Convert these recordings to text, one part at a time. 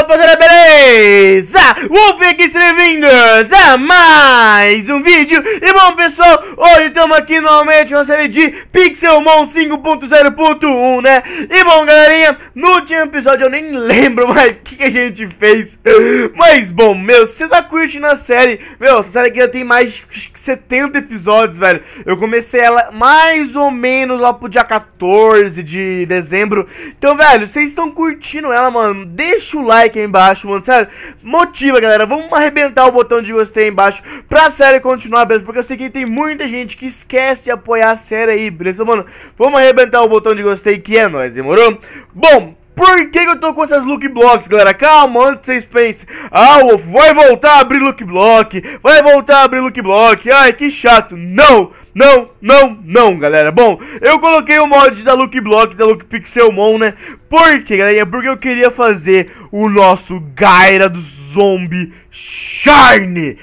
rapaziada, beleza? Wolf aqui, sejam bem-vindos a é mais um vídeo E bom, pessoal, hoje estamos aqui novamente na série de Pixelmon 5.0.1, né? E bom, galerinha, no último episódio eu nem lembro mais o que, que, a gente fez Mas bom, meu, se você tá curtindo a série Meu, essa série aqui já tem mais de 70 episódios, velho Eu comecei ela mais ou menos lá pro dia 14 de dezembro Então, velho, vocês estão curtindo ela, mano, deixa o like like aí embaixo, mano, sério. Motiva, galera. Vamos arrebentar o botão de gostei aí embaixo pra série continuar, beleza? Porque eu sei que tem muita gente que esquece de apoiar a série aí, beleza, mano? Vamos arrebentar o botão de gostei que é nóis, demorou? Bom, por que, que eu tô com essas look blocks, galera? Calma, antes vocês pensem. Ah, vai voltar a abrir look block. Vai voltar a abrir look block. Ai, que chato. Não, não, não, não, galera. Bom, eu coloquei o mod da look block, da look pixelmon, né? Por quê, galera? Porque eu queria fazer o nosso Gaira do Zombie Shine.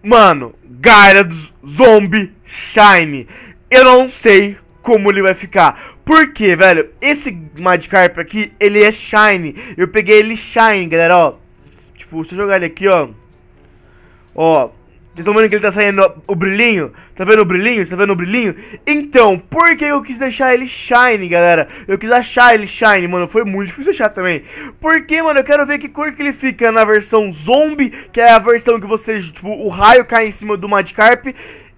Mano, Gaira do Zombie Shine. Eu não sei como ele vai ficar. Por quê, velho? Esse Magikarp aqui, ele é Shine. Eu peguei ele Shine, galera, ó. Tipo, se eu jogar ele aqui, ó. Ó. Vocês estão vendo que ele tá saindo o brilhinho? Tá vendo o brilhinho? Tá vendo o brilhinho? Então, por que eu quis deixar ele shine, galera? Eu quis achar ele shine, mano. Foi muito difícil achar também. Por que, mano, eu quero ver que cor que ele fica na versão zombie, que é a versão que você, tipo, o raio cai em cima do Madcarp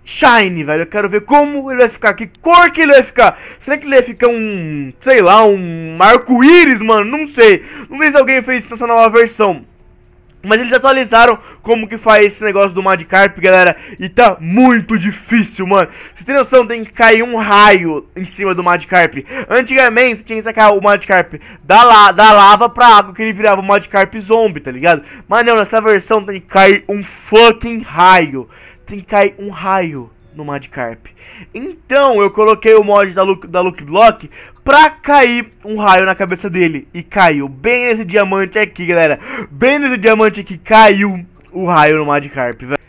shine, velho. Eu quero ver como ele vai ficar, que cor que ele vai ficar. Será que ele vai ficar um, sei lá, um arco-íris, mano? Não sei. Não sei se alguém fez nessa nova versão. Mas eles atualizaram como que faz esse negócio do Madcarp, galera. E tá muito difícil, mano. Vocês tem noção, tem que cair um raio em cima do Madcarp. Antigamente, você tinha que tacar o Madcarp da, la da lava pra água, que ele virava o Madcarp zombie, tá ligado? Mas não, nessa versão tem que cair um fucking raio tem que cair um raio no Madcarp. Então eu coloquei o mod da Look, da Look Block pra cair um raio na cabeça dele. E caiu bem nesse diamante aqui, galera. Bem nesse diamante aqui caiu o raio no Madcarp, velho.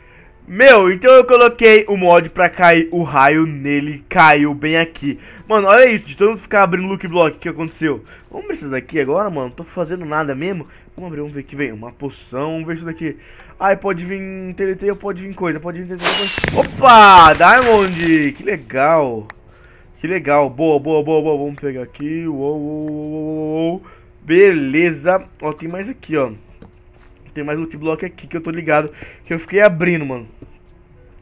Meu, então eu coloquei o mod pra cair o raio nele, caiu bem aqui. Mano, olha isso, de todo mundo ficar abrindo look block, o que aconteceu? Vamos abrir isso daqui agora, mano, tô fazendo nada mesmo. Vamos abrir, vamos ver o que vem uma poção, vamos ver isso daqui. Ai, pode vir TNT ou pode vir coisa, pode vir TNT. Pode... Opa, Diamond, que legal. Que legal, boa, boa, boa, boa, vamos pegar aqui, uou, uou, uou, uou. Beleza, ó, tem mais aqui, ó. Tem mais loot block aqui que eu tô ligado. Que eu fiquei abrindo, mano.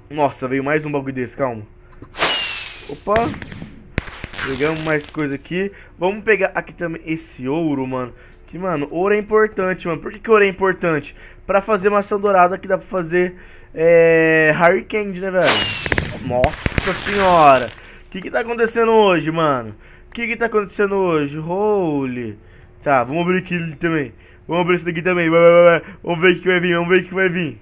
Nossa, veio mais um bagulho desse, calma. Opa. Pegamos mais coisa aqui. Vamos pegar aqui também esse ouro, mano. Que, mano, ouro é importante, mano. Por que, que ouro é importante? Pra fazer maçã dourada que dá pra fazer é, Harry Candy, né, velho? Nossa senhora. O que que tá acontecendo hoje, mano? O que que tá acontecendo hoje? Holy. Tá, vamos abrir aqui também. Vamos abrir isso daqui também. Vamos ver o que vai vir, vamos ver o que vai vir.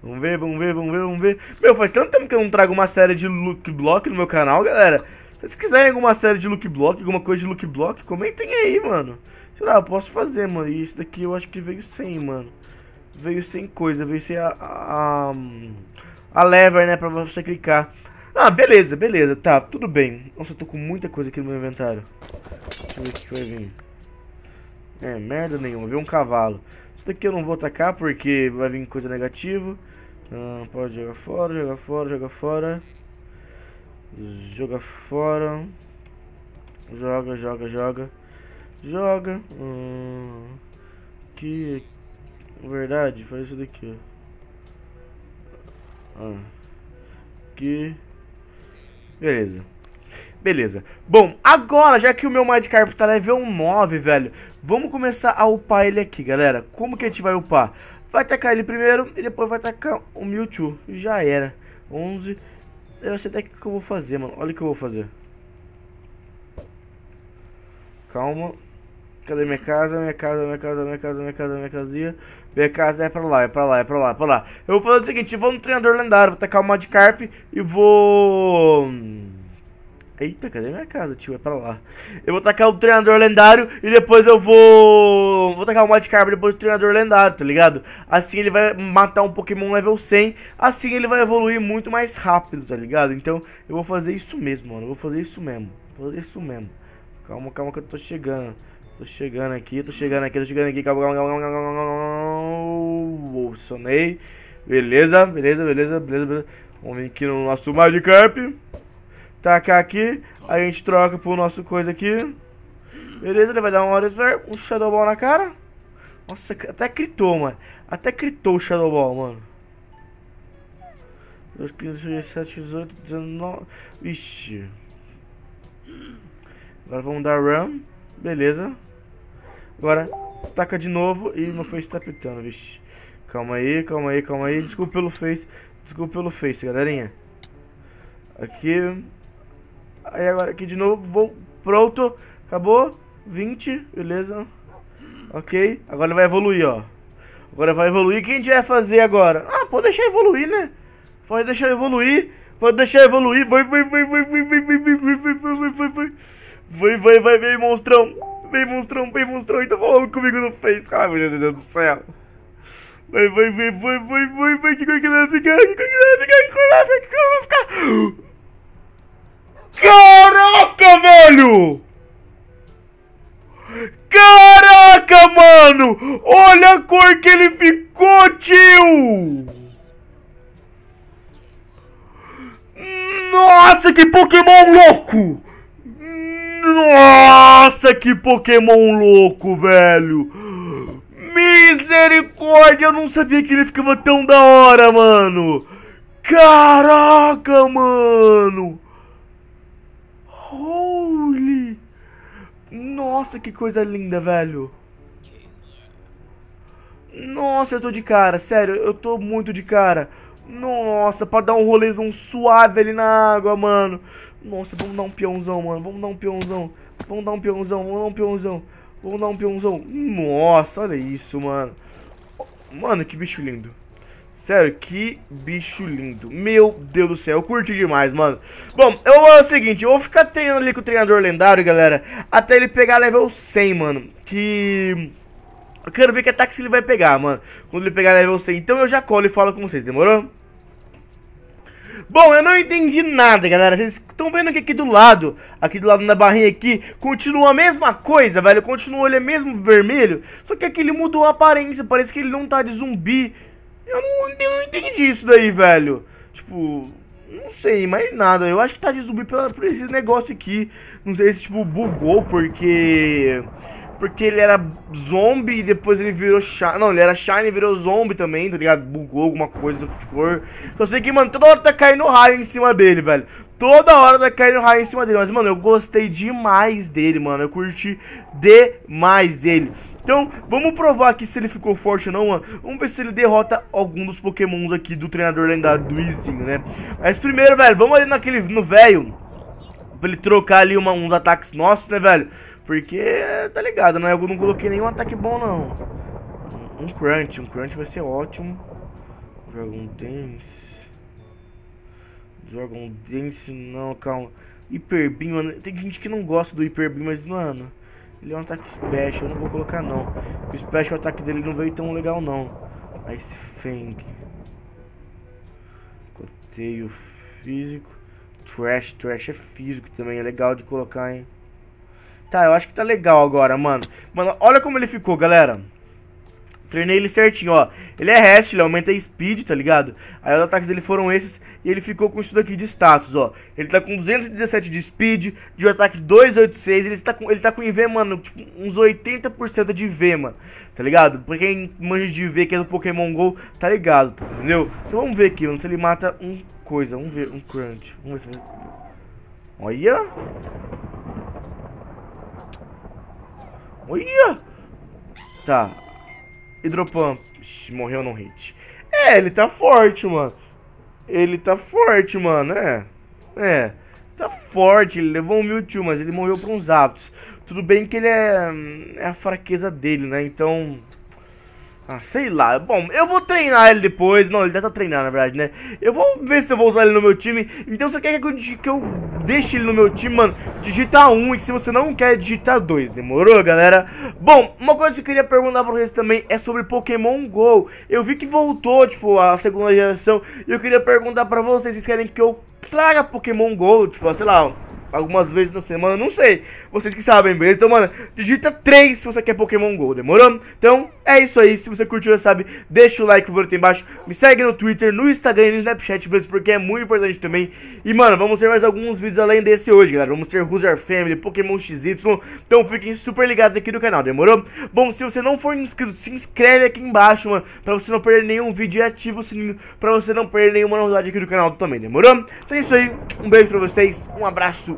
Vamos ver, vamos ver, vamos ver, vamos ver. Meu, faz tanto tempo que eu não trago uma série de look block no meu canal, galera. Se vocês quiserem alguma série de look block, alguma coisa de look block, comentem aí, mano. Será, eu posso fazer, mano. E isso daqui eu acho que veio sem, mano. Veio sem coisa, veio sem a... a, a lever, né, pra você clicar. Ah, beleza, beleza, tá, tudo bem. Nossa, eu tô com muita coisa aqui no meu inventário. Deixa eu ver o que vai vir. É, merda nenhuma, viu? Um cavalo. Isso daqui eu não vou atacar porque vai vir coisa negativa. Ah, pode jogar fora, jogar fora, jogar fora. Joga fora. Joga, joga, joga. Joga. Hum, que verdade, faz isso daqui, ó. Ah. Aqui. Beleza. Beleza. Bom, agora, já que o meu Madcarp tá level 9, velho, vamos começar a upar ele aqui, galera. Como que a gente vai upar? Vai atacar ele primeiro e depois vai atacar o Mewtwo. Já era. 11. Eu sei até o que eu vou fazer, mano. Olha o que eu vou fazer. Calma. Cadê minha casa? Minha casa, minha casa, minha casa, minha casa, minha casinha. Minha casa é pra lá, é pra lá, é pra lá, é pra lá. Eu vou fazer o seguinte, vou no treinador lendário, vou tacar o Madcarp e vou... Eita, cadê minha casa, tio? É pra lá. Eu vou tacar o treinador lendário e depois eu vou... Vou tacar o Madcarp depois do treinador lendário, tá ligado? Assim ele vai matar um Pokémon level 100. Assim ele vai evoluir muito mais rápido, tá ligado? Então eu vou fazer isso mesmo, mano. Eu vou fazer isso mesmo. Vou fazer isso mesmo. Calma, calma que eu tô chegando. Tô chegando aqui, tô chegando aqui, tô chegando aqui. Calma, calma, calma, calma, calma, calma. Bolsonei. Beleza, beleza, beleza, beleza, beleza. Vamos vir aqui no nosso Madcap tacar tá aqui. A gente troca pro nosso coisa aqui. Beleza, ele vai dar um ver um Shadow Ball na cara. Nossa, até critou, mano. Até critou o Shadow Ball, mano. 2, 15, 17, 18, 19. Ixi. Agora vamos dar Ram. Beleza. Agora, taca de novo e meu face tá pitando, vixe. Calma aí, calma aí, calma aí. Desculpa pelo face. Desculpa pelo face, galerinha. Aqui. Aí agora aqui de novo, vou, pronto, acabou, 20, beleza, ok, agora vai evoluir, ó, agora vai evoluir, o que a gente vai fazer agora? Ah, pode deixar evoluir, né, pode deixar evoluir, pode deixar evoluir, vai, vai, vai, vai, vai, vai, vai, vai, vai, vai, vai, vai, vai, vai, vai, vai, vem monstrão, vem monstrão, vem monstrão, então falando comigo no Face, ai meu Deus do céu. Vai, vai, vai, vai, vai, vai, vai, que cor que ele vai ficar, que cor que ele vai ficar, que cor vai ficar, que cor vai ficar. Caraca, velho! Caraca, mano! Olha a cor que ele ficou, tio! Nossa, que Pokémon louco! Nossa, que Pokémon louco, velho! Misericórdia, eu não sabia que ele ficava tão da hora, mano! Caraca, mano! Holy! Nossa, que coisa linda, velho. Nossa, eu tô de cara, sério, eu tô muito de cara. Nossa, pra dar um rolezão suave ali na água, mano. Nossa, vamos dar um peãozão, mano. Vamos dar um peãozão. Vamos dar um peãozão, vamos dar um peãozão. Vamos dar um peãozão. Nossa, olha isso, mano. Mano, que bicho lindo. Sério, que bicho lindo. Meu Deus do céu, eu curti demais, mano. Bom, eu vou fazer o seguinte, eu vou ficar treinando ali com o treinador lendário, galera, até ele pegar level 100, mano. Que... Eu quero ver que ataque ele vai pegar, mano, quando ele pegar level 100. Então eu já colo e falo com vocês, demorou? Bom, eu não entendi nada, galera. Vocês estão vendo que aqui do lado, aqui do lado na barrinha aqui, continua a mesma coisa, velho. Continua ele é mesmo vermelho, só que aqui ele mudou a aparência. Parece que ele não tá de zumbi eu não, eu não entendi isso daí, velho. Tipo, não sei, mais nada. Eu acho que tá de zumbi pela, por esse negócio aqui. Não sei se, tipo, bugou, porque... Porque ele era zombie e depois ele virou Shine. Não, ele era Shine e virou zombie também, tá ligado? Bugou alguma coisa de cor. Só sei que, mano, toda hora tá caindo raio em cima dele, velho. Toda hora tá caindo raio em cima dele. Mas, mano, eu gostei demais dele, mano. Eu curti demais dele. Então, vamos provar aqui se ele ficou forte ou não, mano. Vamos ver se ele derrota algum dos pokémons aqui do treinador lendário do Izinho, né? Mas primeiro, velho, vamos ali naquele, no velho. Pra ele trocar ali uma, uns ataques nossos, né, velho? Porque, tá ligado, né? Eu não coloquei nenhum ataque bom, não. Um crunch, um crunch vai ser ótimo. Dragon Dance. Dragon Dance, não, calma. Hyper Beam, mano. Né? Tem gente que não gosta do Hyper Beam, mas, mano... Ele é um ataque special, eu não vou colocar, não. O special o ataque dele não veio tão legal, não. Ice Fang. Coteio físico. Trash, trash é físico também, é legal de colocar, hein. Tá, eu acho que tá legal agora, mano. Mano, olha como ele ficou, galera. Treinei ele certinho, ó. Ele é rest, ele aumenta a speed, tá ligado? Aí os ataques dele foram esses e ele ficou com isso daqui de status, ó. Ele tá com 217 de speed, de um ataque 286, ele tá com, ele tá com IV, mano, tipo, uns 80% de IV, mano. Tá ligado? Pra quem manja de IV, que é do Pokémon GO, tá ligado, tá, entendeu? Então vamos ver aqui, mano, se ele mata um coisa, vamos ver, um crunch. Vamos ver se... Olha! Olha! Tá. Hidropump. Morreu num hit. É, ele tá forte, mano. Ele tá forte, mano. É. É. Tá forte. Ele levou um Mewtwo, mas ele morreu por uns hábitos. Tudo bem que ele é... Hum, é a fraqueza dele, né? Então... Ah, sei lá. Bom, eu vou treinar ele depois. Não, ele já tá treinando, na verdade, né? Eu vou ver se eu vou usar ele no meu time. Então, você quer que eu, que eu deixe ele no meu time, mano? Digita 1 um, e se você não quer, digita 2. Demorou, galera? Bom, uma coisa que eu queria perguntar pra vocês também é sobre Pokémon GO. Eu vi que voltou, tipo, a segunda geração. E eu queria perguntar pra vocês, vocês querem que eu traga Pokémon GO? Tipo, sei lá algumas vezes na semana, não sei. Vocês que sabem, beleza? Então, mano, digita 3 se você quer Pokémon GO, demorou? Então, é isso aí. Se você curtiu, já sabe, deixa o like, por favor, aqui embaixo. Me segue no Twitter, no Instagram e no Snapchat, beleza? Porque é muito importante também. E, mano, vamos ter mais alguns vídeos além desse hoje, galera. Vamos ter Ruzer Family, Pokémon XY. Então, fiquem super ligados aqui no canal, demorou? Bom, se você não for inscrito, se inscreve aqui embaixo, mano, pra você não perder nenhum vídeo e ativa o sininho pra você não perder nenhuma novidade aqui do canal também, demorou? Então é isso aí, um beijo pra vocês, um abraço